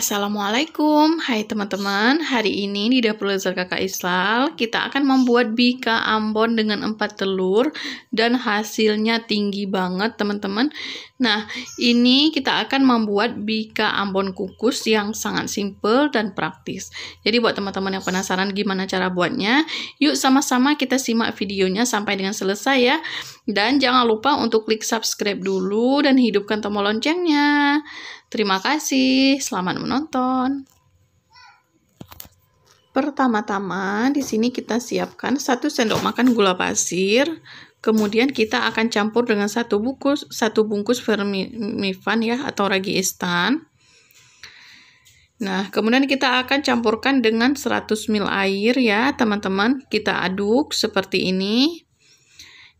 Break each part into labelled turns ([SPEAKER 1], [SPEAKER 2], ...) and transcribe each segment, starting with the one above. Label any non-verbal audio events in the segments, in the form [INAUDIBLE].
[SPEAKER 1] Assalamualaikum, hai teman-teman Hari ini di dapur lezat kakak Islal, Kita akan membuat bika ambon dengan empat telur Dan hasilnya tinggi banget teman-teman Nah, ini kita akan membuat bika ambon kukus yang sangat simple dan praktis Jadi buat teman-teman yang penasaran gimana cara buatnya Yuk sama-sama kita simak videonya sampai dengan selesai ya dan jangan lupa untuk klik subscribe dulu dan hidupkan tombol loncengnya. Terima kasih, selamat menonton. Pertama-tama di sini kita siapkan 1 sendok makan gula pasir, kemudian kita akan campur dengan satu bungkus satu bungkus vermifan ya atau ragi instan. Nah, kemudian kita akan campurkan dengan 100 ml air ya, teman-teman. Kita aduk seperti ini.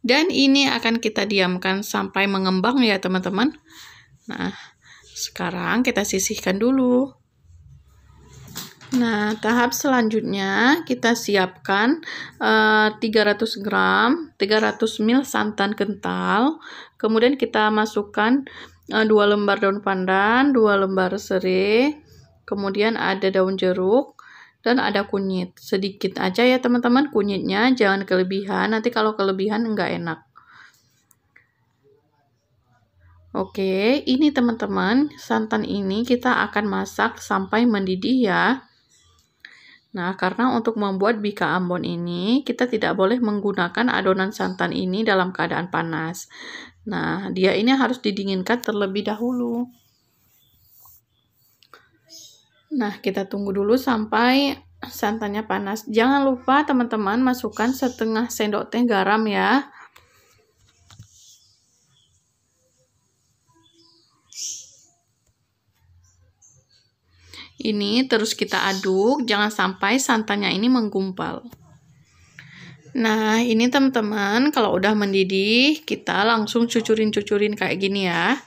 [SPEAKER 1] Dan ini akan kita diamkan sampai mengembang ya teman-teman. Nah, sekarang kita sisihkan dulu. Nah, tahap selanjutnya kita siapkan uh, eh, 300 gram, 300 ml santan kental. Kemudian kita masukkan uh, eh, 2 lembar daun pandan, 2 lembar serai, kemudian ada daun jeruk, dan ada kunyit. Sedikit aja ya teman-teman kunyitnya, jangan kelebihan. Nanti kalau kelebihan nggak enak. Oke, ini teman-teman, santan ini kita akan masak sampai mendidih ya. Nah, karena untuk membuat bika ambon ini, kita tidak boleh menggunakan adonan santan ini dalam keadaan panas. Nah, dia ini harus didinginkan terlebih dahulu. Nah, kita tunggu dulu sampai santannya panas. Jangan lupa teman-teman masukkan setengah sendok teh garam ya. Ini terus kita aduk, jangan sampai santannya ini menggumpal. Nah, ini teman-teman, kalau udah mendidih, kita langsung cucurin-cucurin kayak gini ya.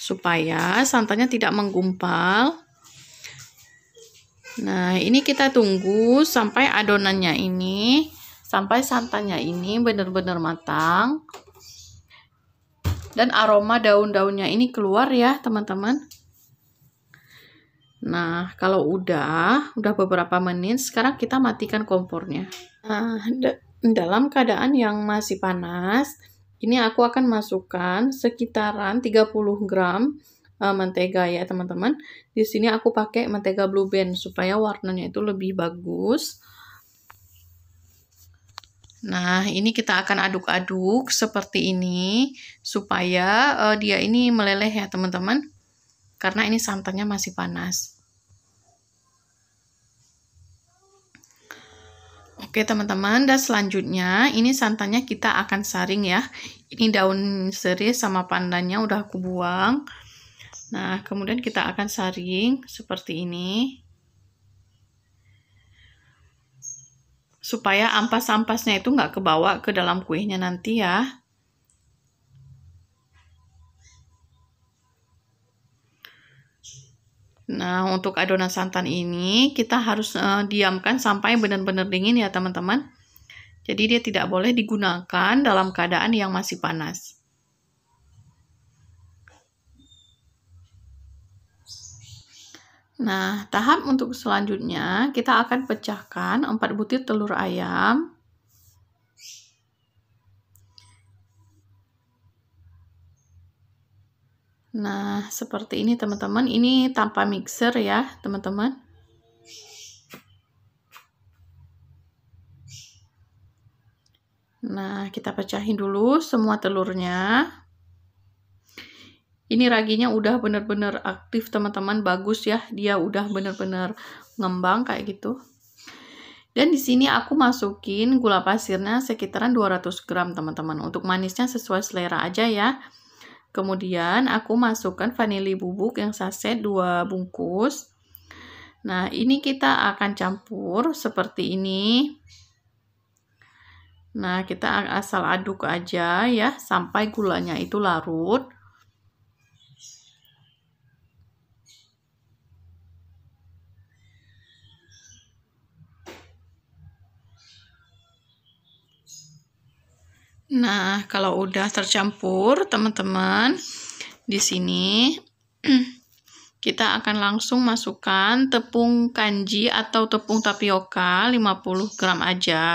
[SPEAKER 1] Supaya santannya tidak menggumpal Nah, ini kita tunggu sampai adonannya ini, sampai santannya ini benar-benar matang. Dan aroma daun-daunnya ini keluar ya, teman-teman. Nah, kalau udah, udah beberapa menit, sekarang kita matikan kompornya. Nah, dalam keadaan yang masih panas, ini aku akan masukkan sekitaran 30 gram uh, mentega ya teman-teman. Di sini aku pakai mentega blue band supaya warnanya itu lebih bagus. Nah, ini kita akan aduk-aduk seperti ini supaya uh, dia ini meleleh ya, teman-teman. Karena ini santannya masih panas. Oke, teman-teman, dan selanjutnya ini santannya kita akan saring ya. Ini daun serai sama pandannya udah aku buang. Nah, kemudian kita akan saring seperti ini. Supaya ampas-ampasnya itu nggak kebawa ke dalam kuenya nanti ya. Nah, untuk adonan santan ini kita harus uh, diamkan sampai benar-benar dingin ya, teman-teman. Jadi dia tidak boleh digunakan dalam keadaan yang masih panas. Nah, tahap untuk selanjutnya kita akan pecahkan 4 butir telur ayam. Nah, seperti ini teman-teman. Ini tanpa mixer ya, teman-teman. Nah, kita pecahin dulu semua telurnya. Ini raginya udah bener-bener aktif teman-teman, bagus ya. Dia udah bener-bener ngembang kayak gitu. Dan di sini aku masukin gula pasirnya sekitaran 200 gram teman-teman. Untuk manisnya sesuai selera aja ya. Kemudian aku masukkan vanili bubuk yang saset 2 bungkus. Nah, ini kita akan campur seperti ini. Nah, kita asal aduk aja ya sampai gulanya itu larut. Nah, kalau udah tercampur, teman-teman, di sini [CLEARS THROAT] kita akan langsung masukkan tepung kanji atau tepung tapioka 50 gram aja.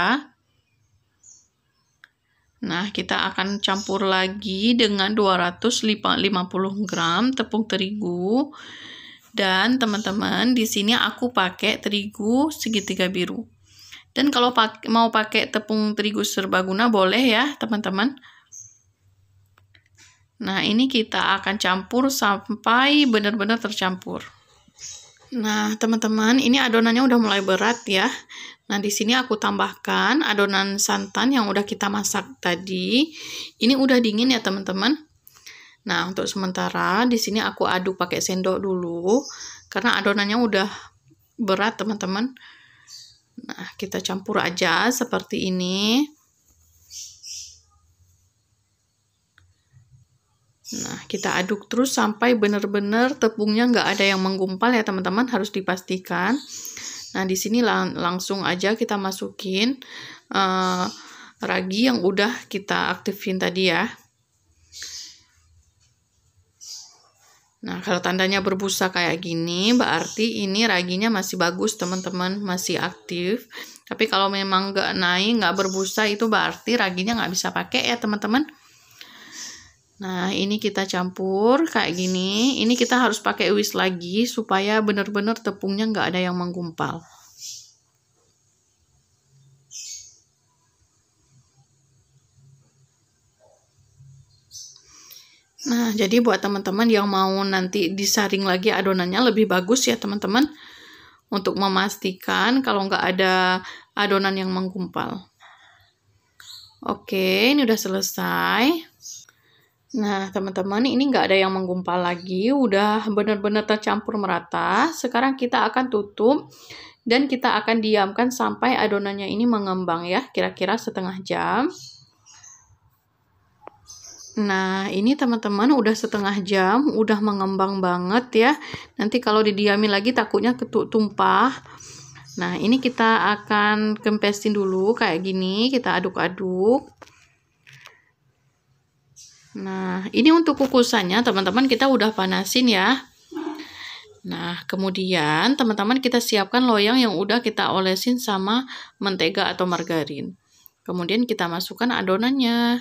[SPEAKER 1] Nah, kita akan campur lagi dengan 250 gram tepung terigu. Dan teman-teman, di sini aku pakai terigu segitiga biru. Dan kalau pake, mau pakai tepung terigu serbaguna boleh ya, teman-teman. Nah, ini kita akan campur sampai benar-benar tercampur. Nah, teman-teman, ini adonannya udah mulai berat ya. Nah, di sini aku tambahkan adonan santan yang udah kita masak tadi. Ini udah dingin ya, teman-teman. Nah, untuk sementara di sini aku aduk pakai sendok dulu karena adonannya udah berat, teman-teman. Nah, kita campur aja seperti ini. Nah, kita aduk terus sampai benar-benar tepungnya nggak ada yang menggumpal ya teman-teman, harus dipastikan. Nah, di sini lang langsung aja kita masukin uh, ragi yang udah kita aktifin tadi ya. Nah, kalau tandanya berbusa kayak gini, berarti ini raginya masih bagus, teman-teman, masih aktif. Tapi kalau memang nggak naik, nggak berbusa, itu berarti raginya nggak bisa pakai ya, teman-teman. Nah, ini kita campur kayak gini. Ini kita harus pakai whisk lagi supaya benar-benar tepungnya nggak ada yang menggumpal. Nah, jadi buat teman-teman yang mau nanti disaring lagi adonannya lebih bagus ya teman-teman untuk memastikan kalau nggak ada adonan yang menggumpal. Oke, ini udah selesai. Nah, teman-teman, ini nggak ada yang menggumpal lagi, udah benar-benar tercampur merata. Sekarang kita akan tutup dan kita akan diamkan sampai adonannya ini mengembang ya, kira-kira setengah jam. Nah, ini teman-teman udah setengah jam, udah mengembang banget ya. Nanti kalau didiamin lagi takutnya ketuk tumpah. Nah, ini kita akan kempesin dulu kayak gini, kita aduk-aduk. Nah, ini untuk kukusannya teman-teman kita udah panasin ya. Nah, kemudian teman-teman kita siapkan loyang yang udah kita olesin sama mentega atau margarin. Kemudian kita masukkan adonannya.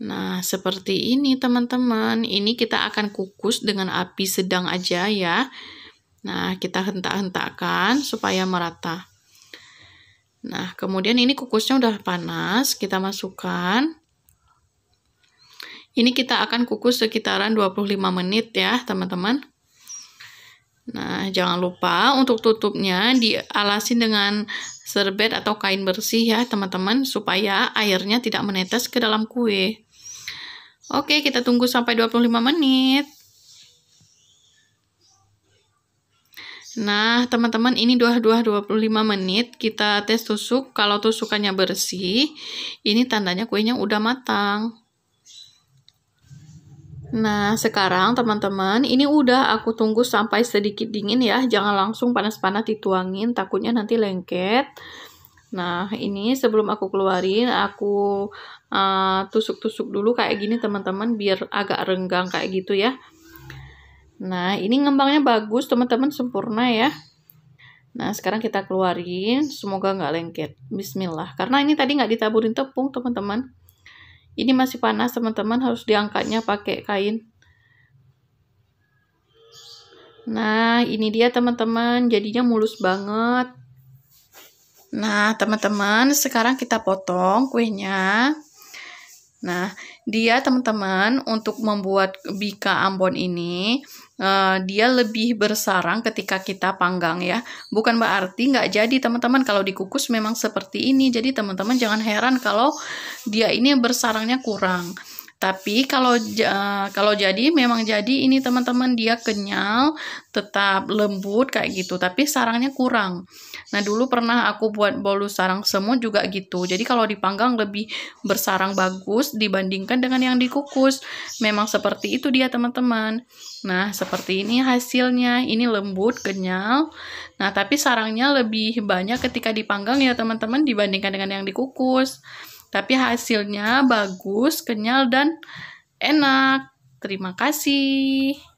[SPEAKER 1] Nah, seperti ini teman-teman. Ini kita akan kukus dengan api sedang aja ya. Nah, kita hentak-hentakkan supaya merata. Nah, kemudian ini kukusnya udah panas, kita masukkan. Ini kita akan kukus sekitaran 25 menit ya, teman-teman. Nah, jangan lupa untuk tutupnya dialasin dengan serbet atau kain bersih ya, teman-teman, supaya airnya tidak menetes ke dalam kue. Oke, kita tunggu sampai 25 menit. Nah, teman-teman, ini puluh 25 menit kita tes tusuk. Kalau tusukannya bersih, ini tandanya kuenya udah matang. Nah, sekarang teman-teman, ini udah aku tunggu sampai sedikit dingin ya. Jangan langsung panas-panas dituangin, takutnya nanti lengket. Nah, ini sebelum aku keluarin, aku eh, tusuk-tusuk uh, dulu kayak gini teman-teman biar agak renggang kayak gitu ya. Nah, ini ngembangnya bagus teman-teman, sempurna ya. Nah, sekarang kita keluarin, semoga nggak lengket. Bismillah. Karena ini tadi nggak ditaburin tepung teman-teman. Ini masih panas teman-teman, harus diangkatnya pakai kain. Nah, ini dia teman-teman, jadinya mulus banget. Nah, teman-teman, sekarang kita potong kuenya. Nah, dia teman-teman untuk membuat bika Ambon ini, uh, dia lebih bersarang ketika kita panggang ya. Bukan berarti nggak jadi teman-teman, kalau dikukus memang seperti ini. Jadi teman-teman jangan heran kalau dia ini bersarangnya kurang. Tapi kalau kalau jadi memang jadi ini teman-teman dia kenyal, tetap lembut kayak gitu, tapi sarangnya kurang. Nah, dulu pernah aku buat bolu sarang semut juga gitu. Jadi kalau dipanggang lebih bersarang bagus dibandingkan dengan yang dikukus. Memang seperti itu dia teman-teman. Nah, seperti ini hasilnya. Ini lembut, kenyal. Nah, tapi sarangnya lebih banyak ketika dipanggang ya teman-teman dibandingkan dengan yang dikukus tapi hasilnya bagus, kenyal, dan enak. Terima kasih.